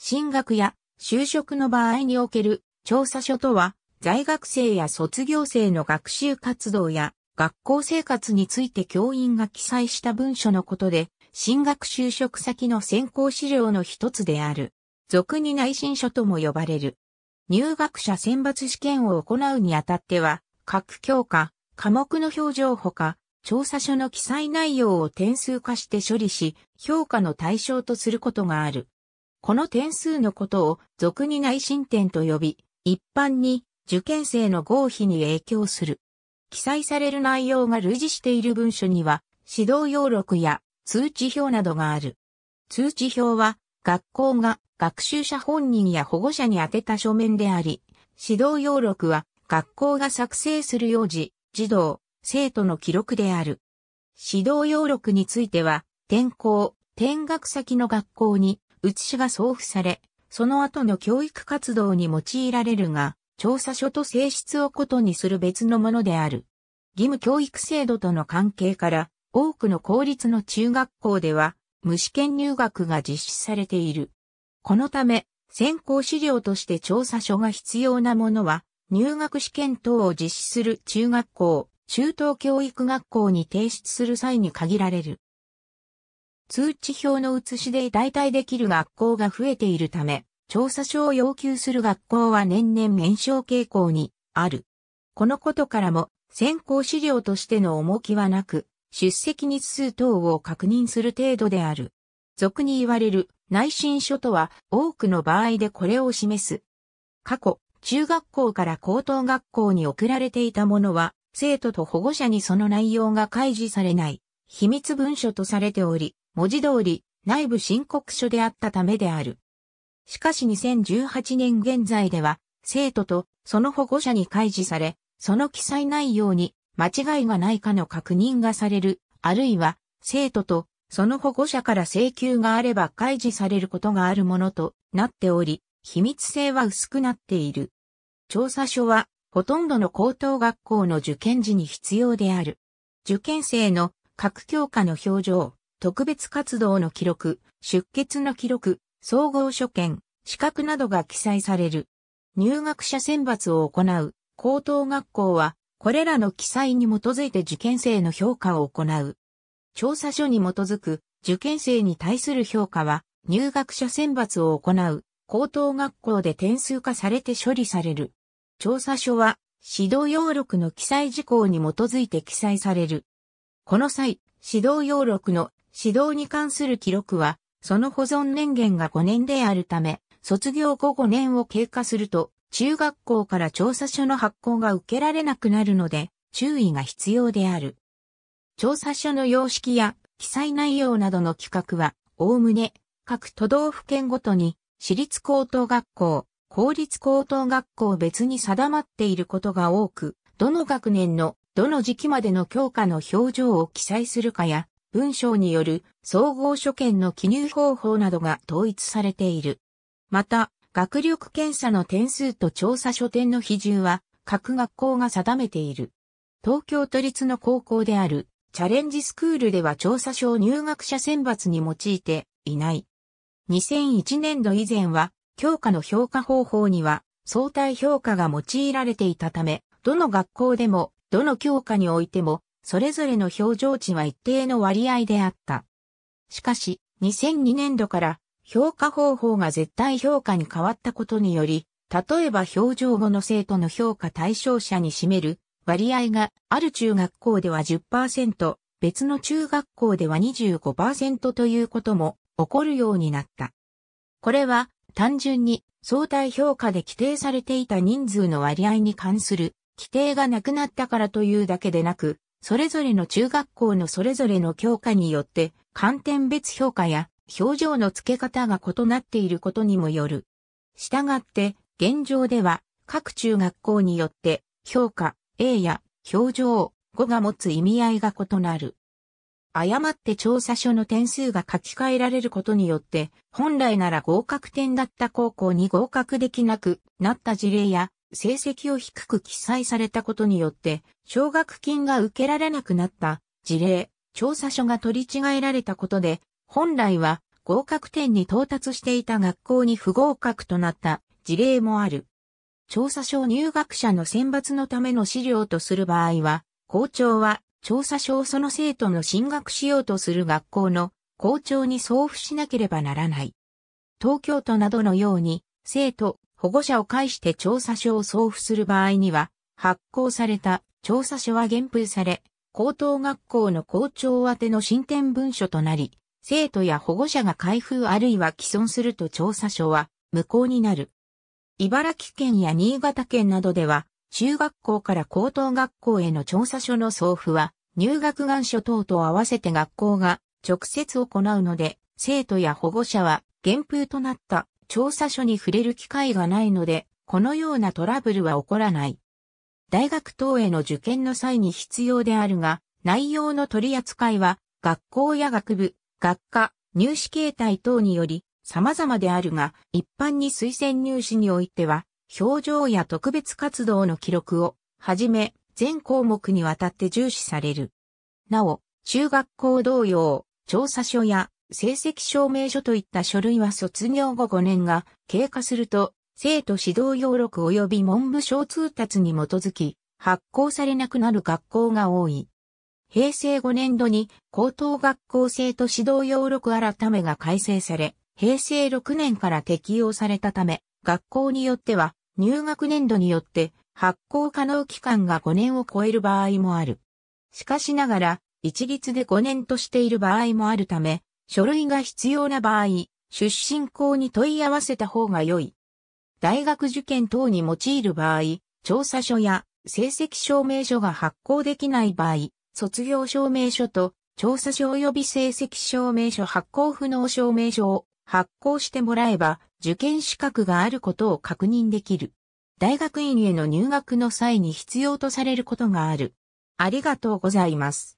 進学や就職の場合における調査書とは、在学生や卒業生の学習活動や学校生活について教員が記載した文書のことで、進学就職先の選考資料の一つである。俗に内申書とも呼ばれる。入学者選抜試験を行うにあたっては、各教科、科目の表情ほか、調査書の記載内容を点数化して処理し、評価の対象とすることがある。この点数のことを俗に内申点と呼び、一般に受験生の合否に影響する。記載される内容が類似している文書には、指導要録や通知表などがある。通知表は、学校が学習者本人や保護者に宛てた書面であり、指導要録は学校が作成する幼児、児童、生徒の記録である。指導要録については、転校、転学先の学校に写しが送付され、その後の教育活動に用いられるが、調査書と性質をことにする別のものである。義務教育制度との関係から、多くの公立の中学校では、無試験入学が実施されている。このため、先行資料として調査書が必要なものは、入学試験等を実施する中学校、中等教育学校に提出する際に限られる。通知表の写しで代替できる学校が増えているため、調査書を要求する学校は年々減少傾向にある。このことからも、先行資料としての重きはなく、出席日数等を確認する程度である。俗に言われる内申書とは多くの場合でこれを示す。過去、中学校から高等学校に送られていたものは、生徒と保護者にその内容が開示されない、秘密文書とされており、文字通り内部申告書であったためである。しかし2018年現在では、生徒とその保護者に開示され、その記載内容に間違いがないかの確認がされる、あるいは生徒とその保護者から請求があれば開示されることがあるものとなっており、秘密性は薄くなっている。調査書はほとんどの高等学校の受験時に必要である。受験生の各教科の表情、特別活動の記録、出欠の記録、総合所見、資格などが記載される。入学者選抜を行う高等学校は、これらの記載に基づいて受験生の評価を行う。調査書に基づく受験生に対する評価は、入学者選抜を行う高等学校で点数化されて処理される。調査書は、指導要録の記載事項に基づいて記載される。この際、指導要録の指導に関する記録は、その保存年限が5年であるため、卒業後5年を経過すると、中学校から調査書の発行が受けられなくなるので、注意が必要である。調査書の様式や記載内容などの企画は、おおむね、各都道府県ごとに、私立高等学校、公立高等学校別に定まっていることが多く、どの学年の、どの時期までの教科の表情を記載するかや、文章による総合所見の記入方法などが統一されている。また、学力検査の点数と調査書点の比重は各学校が定めている。東京都立の高校であるチャレンジスクールでは調査書を入学者選抜に用いていない。2001年度以前は教科の評価方法には相対評価が用いられていたため、どの学校でも、どの教科においても、それぞれの表情値は一定の割合であった。しかし、2002年度から評価方法が絶対評価に変わったことにより、例えば表情後の生徒の評価対象者に占める割合がある中学校では10%、別の中学校では25%ということも起こるようになった。これは単純に相対評価で規定されていた人数の割合に関する規定がなくなったからというだけでなく、それぞれの中学校のそれぞれの教科によって、観点別評価や表情の付け方が異なっていることにもよる。したがって、現状では、各中学校によって、評価、A や表情、語が持つ意味合いが異なる。誤って調査書の点数が書き換えられることによって、本来なら合格点だった高校に合格できなくなった事例や、成績を低く記載されたことによって、奨学金が受けられなくなった事例、調査書が取り違えられたことで、本来は合格点に到達していた学校に不合格となった事例もある。調査書入学者の選抜のための資料とする場合は、校長は調査書をその生徒の進学しようとする学校の校長に送付しなければならない。東京都などのように、生徒、保護者を介して調査書を送付する場合には、発行された調査書は減封され、高等学校の校長宛ての進展文書となり、生徒や保護者が開封あるいは既存すると調査書は無効になる。茨城県や新潟県などでは、中学校から高等学校への調査書の送付は、入学願書等と合わせて学校が直接行うので、生徒や保護者は、減封となった調査書に触れる機会がないので、このようなトラブルは起こらない。大学等への受験の際に必要であるが、内容の取り扱いは、学校や学部、学科、入試形態等により様々であるが、一般に推薦入試においては、表情や特別活動の記録を、はじめ、全項目にわたって重視される。なお、中学校同様、調査書や成績証明書といった書類は卒業後5年が経過すると、生徒指導要録及び文部省通達に基づき、発行されなくなる学校が多い。平成5年度に高等学校生徒指導要録改めが改正され、平成6年から適用されたため、学校によっては入学年度によって発行可能期間が5年を超える場合もある。しかしながら、一律で5年としている場合もあるため、書類が必要な場合、出身校に問い合わせた方が良い。大学受験等に用いる場合、調査書や成績証明書が発行できない場合、卒業証明書と調査書及び成績証明書発行不能証明書を発行してもらえば受験資格があることを確認できる。大学院への入学の際に必要とされることがある。ありがとうございます。